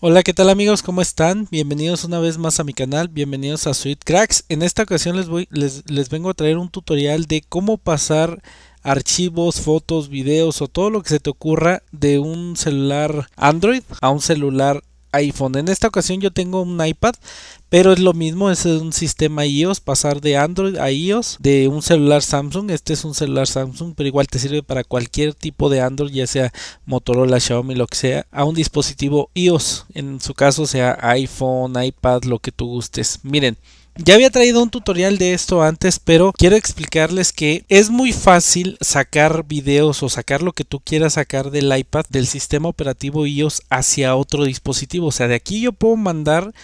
Hola, ¿qué tal amigos? ¿Cómo están? Bienvenidos una vez más a mi canal, bienvenidos a Sweet Cracks. En esta ocasión les, voy, les, les, vengo a traer un tutorial de cómo pasar archivos, fotos, videos o todo lo que se te ocurra de un celular Android a un celular iPhone. En esta ocasión yo tengo un iPad, pero es lo mismo, es un sistema iOS, pasar de Android a iOS, de un celular Samsung, este es un celular Samsung, pero igual te sirve para cualquier tipo de Android, ya sea Motorola, Xiaomi, lo que sea, a un dispositivo iOS, en su caso sea iPhone, iPad, lo que tú gustes. Miren, ya había traído un tutorial de esto antes, pero quiero explicarles que es muy fácil sacar videos o sacar lo que tú quieras sacar del iPad, del sistema operativo iOS hacia otro dispositivo. O sea, de aquí yo puedo mandar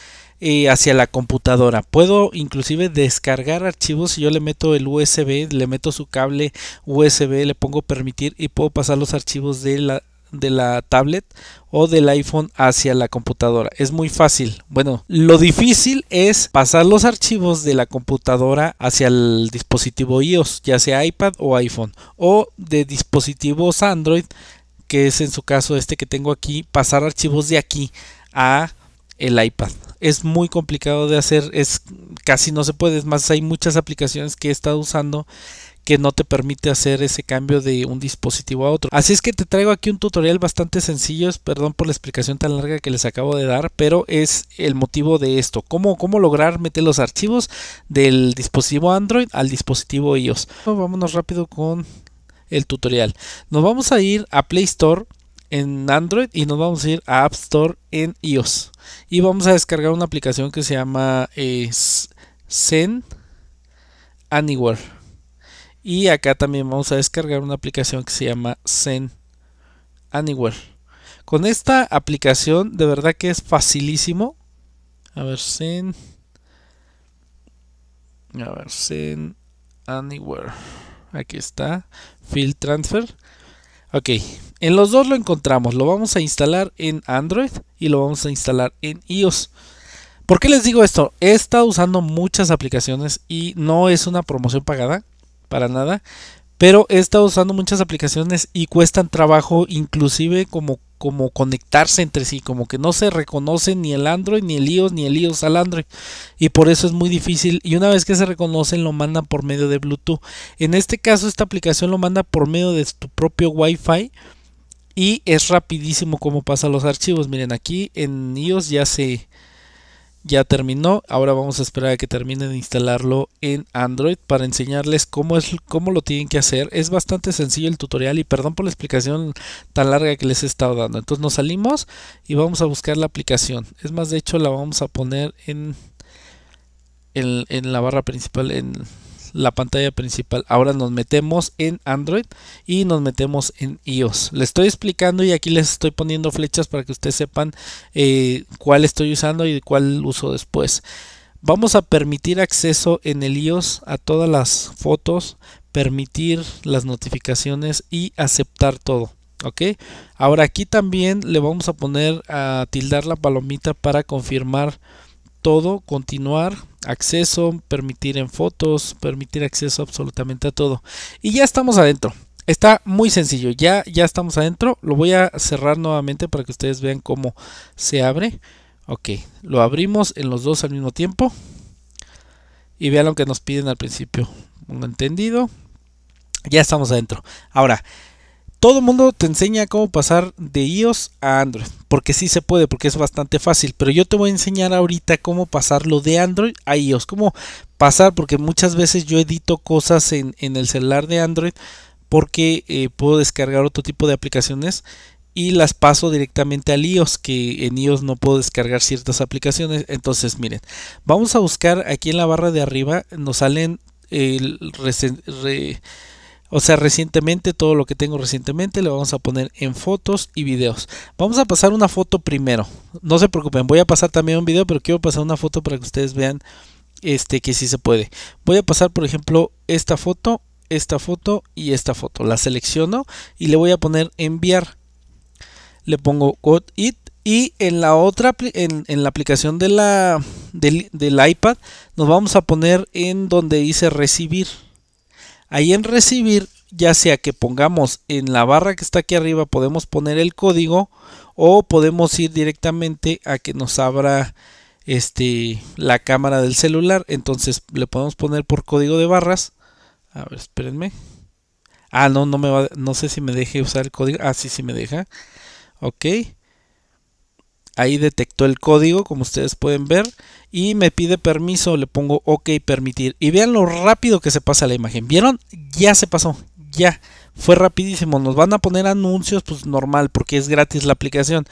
eh, hacia la computadora. Puedo inclusive descargar archivos si yo le meto el USB, le meto su cable USB, le pongo permitir y puedo pasar los archivos de la de la tablet o del iPhone hacia la computadora. Es muy fácil. Bueno, lo difícil es pasar los archivos de la computadora hacia el dispositivo iOS, ya sea iPad o iPhone, o de dispositivos Android, que es en su caso este que tengo aquí, pasar archivos de aquí a el iPad. Es muy complicado de hacer, es casi no se puede, es más hay muchas aplicaciones que he estado usando que no te permite hacer ese cambio de un dispositivo a otro. Así es que te traigo aquí un tutorial bastante sencillo, perdón por la explicación tan larga que les acabo de dar, pero es el motivo de esto, cómo, cómo lograr meter los archivos del dispositivo Android al dispositivo iOS. Vámonos rápido con el tutorial. Nos vamos a ir a Play Store en Android y nos vamos a ir a App Store en iOS. Y vamos a descargar una aplicación que se llama eh, Zen Anywhere. Y acá también vamos a descargar una aplicación que se llama Zen Anywhere. Con esta aplicación de verdad que es facilísimo. A ver, Zen. A ver, Zen Anywhere. Aquí está. Field Transfer. Ok, en los dos lo encontramos. Lo vamos a instalar en Android y lo vamos a instalar en iOS. ¿Por qué les digo esto? He estado usando muchas aplicaciones y no es una promoción pagada para nada. Pero he estado usando muchas aplicaciones y cuestan trabajo, inclusive como, como conectarse entre sí, como que no se reconoce ni el Android, ni el iOS, ni el iOS al Android. Y por eso es muy difícil. Y una vez que se reconocen, lo mandan por medio de Bluetooth. En este caso, esta aplicación lo manda por medio de tu propio Wi-Fi. Y es rapidísimo como pasa los archivos. Miren, aquí en iOS ya se, ya terminó. Ahora vamos a esperar a que terminen de instalarlo en Android para enseñarles cómo, es, cómo lo tienen que hacer. Es bastante sencillo el tutorial y perdón por la explicación tan larga que les he estado dando. Entonces nos salimos y vamos a buscar la aplicación. Es más, de hecho la vamos a poner en, en, en la barra principal en la pantalla principal. Ahora nos metemos en Android y nos metemos en iOS. Le estoy explicando y aquí les estoy poniendo flechas para que ustedes sepan eh, cuál estoy usando y cuál uso después. Vamos a permitir acceso en el iOS a todas las fotos, permitir las notificaciones y aceptar todo. ¿ok? Ahora aquí también le vamos a poner a tildar la palomita para confirmar todo, continuar, acceso, permitir en fotos, permitir acceso absolutamente a todo. Y ya estamos adentro. Está muy sencillo, ya, ya estamos adentro. Lo voy a cerrar nuevamente para que ustedes vean cómo se abre. Ok, lo abrimos en los dos al mismo tiempo. Y vean lo que nos piden al principio. Un entendido. Ya estamos adentro. Ahora, todo el mundo te enseña cómo pasar de iOS a Android porque sí se puede, porque es bastante fácil, pero yo te voy a enseñar ahorita cómo pasarlo de Android a iOS, cómo pasar, porque muchas veces yo edito cosas en, el celular de Android porque eh, puedo descargar otro tipo de aplicaciones y las paso directamente al iOS, que en iOS no puedo descargar ciertas aplicaciones. Entonces, miren, vamos a buscar aquí en la barra de arriba, nos salen eh, el o sea, recientemente, todo lo que tengo recientemente le vamos a poner en fotos y videos. Vamos a pasar una foto primero. No se preocupen, voy a pasar también un video, pero quiero pasar una foto para que ustedes vean este que sí se puede. Voy a pasar, por ejemplo, esta foto, esta foto y esta foto. La selecciono y le voy a poner enviar. Le pongo got it y en la otra en, la aplicación de la del iPad nos vamos a poner en donde dice recibir Ahí en recibir, ya sea que pongamos en la barra que está aquí arriba, podemos poner el código o podemos ir directamente a que nos abra este, la cámara del celular. Entonces le podemos poner por código de barras. A ver, espérenme. Ah, no, no me va, no sé si me deje usar el código. Ah, sí, sí me deja. Ok. Ahí detectó el código, como ustedes pueden ver, y me pide permiso, le pongo OK, permitir. Y vean lo rápido que se pasa la imagen. ¿Vieron? Ya se pasó, ya. Fue rapidísimo. Nos van a poner anuncios, pues normal, porque es gratis la aplicación.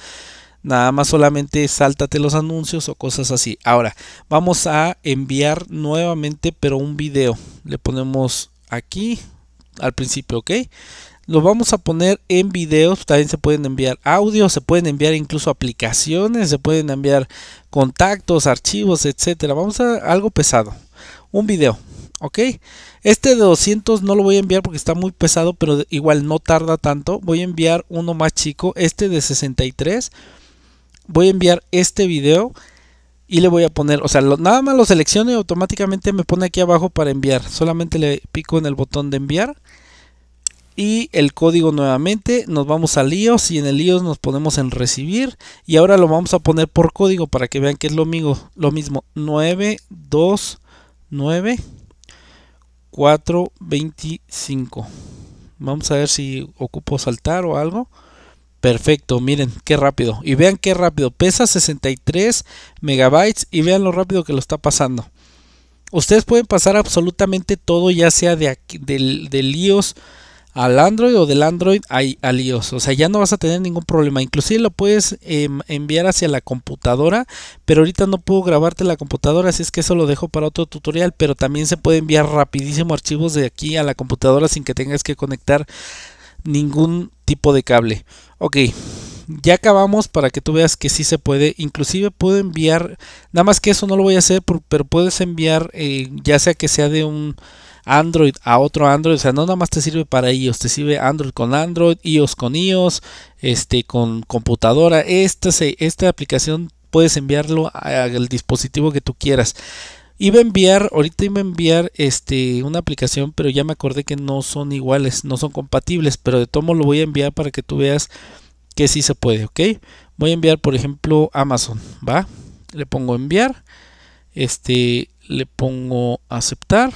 Nada más solamente sáltate los anuncios o cosas así. Ahora, vamos a enviar nuevamente, pero un video. Le ponemos aquí, al principio, ¿ok? Lo vamos a poner en videos, también se pueden enviar audio, se pueden enviar incluso aplicaciones, se pueden enviar contactos, archivos, etcétera. Vamos a algo pesado, un video, ¿ok? Este de 200 no lo voy a enviar porque está muy pesado, pero igual no tarda tanto. Voy a enviar uno más chico, este de 63. Voy a enviar este video y le voy a poner, o sea, nada más lo selecciono y automáticamente me pone aquí abajo para enviar. Solamente le pico en el botón de enviar y el código nuevamente. Nos vamos a líos y en el líos nos ponemos en recibir. Y ahora lo vamos a poner por código para que vean que es lo mismo. Lo mismo 929 425. Vamos a ver si ocupo saltar o algo. Perfecto, miren qué rápido. Y vean qué rápido. Pesa 63 megabytes y vean lo rápido que lo está pasando. Ustedes pueden pasar absolutamente todo, ya sea de aquí, del, al Android o del Android al iOS. O sea, ya no vas a tener ningún problema. Inclusive lo puedes em, enviar hacia la computadora, pero ahorita no puedo grabarte la computadora, así es que eso lo dejo para otro tutorial, pero también se puede enviar rapidísimo archivos de aquí a la computadora sin que tengas que conectar ningún tipo de cable. Ok ya acabamos para que tú veas que sí se puede. Inclusive puedo enviar, nada más que eso no lo voy a hacer, pero puedes enviar, eh, ya sea que sea de un Android a otro Android. O sea, no nada más te sirve para iOS, te sirve Android con Android, iOS con iOS, este, con computadora. Esta, esta aplicación puedes enviarlo al dispositivo que tú quieras. Iba a enviar, ahorita iba a enviar este, una aplicación, pero ya me acordé que no son iguales, no son compatibles, pero de todo lo voy a enviar para que tú veas que sí se puede, ¿ok? Voy a enviar, por ejemplo, Amazon, ¿va? Le pongo enviar, este, le pongo aceptar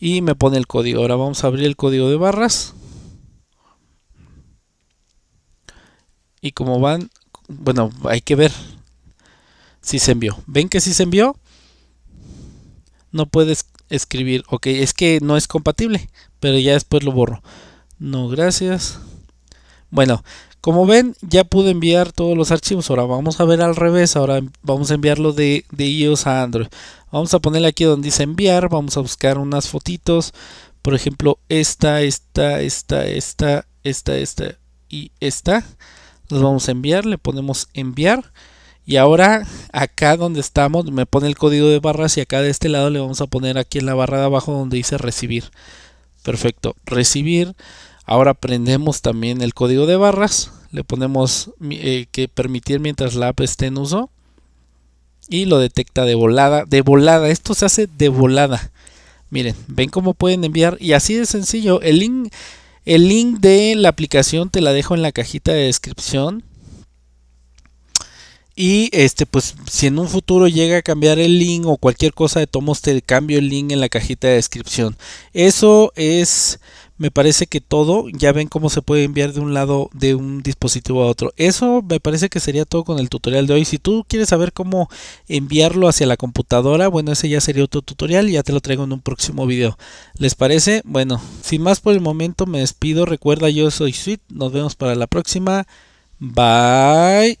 y me pone el código. Ahora vamos a abrir el código de barras. Y como van, bueno, hay que ver si se envió. ¿Ven que si se envió? No puedes escribir, ok, es que no es compatible, pero ya después lo borro. No, gracias. Bueno, como ven, ya pude enviar todos los archivos. Ahora vamos a ver al revés. Ahora vamos a enviarlo de, iOS a Android. Vamos a ponerle aquí donde dice enviar. Vamos a buscar unas fotitos. Por ejemplo, esta, esta, esta, esta, esta, esta y esta. Los vamos a enviar. Le ponemos enviar. Y ahora acá donde estamos me pone el código de barras y acá de este lado le vamos a poner aquí en la barra de abajo donde dice recibir. Perfecto. Recibir. Ahora prendemos también el código de barras, le ponemos eh, que permitir mientras la app esté en uso y lo detecta de volada, de volada, esto se hace de volada. Miren, ven cómo pueden enviar y así de sencillo, el link, el link de la aplicación te la dejo en la cajita de descripción. Y este, pues, si en un futuro llega a cambiar el link o cualquier cosa de tomos, te cambio el link en la cajita de descripción. Eso es me parece que todo, ya ven cómo se puede enviar de un lado de un dispositivo a otro. Eso me parece que sería todo con el tutorial de hoy. Si tú quieres saber cómo enviarlo hacia la computadora, bueno, ese ya sería otro tutorial, ya te lo traigo en un próximo video. ¿Les parece? Bueno, sin más por el momento me despido. Recuerda, yo soy Sweet, nos vemos para la próxima. Bye.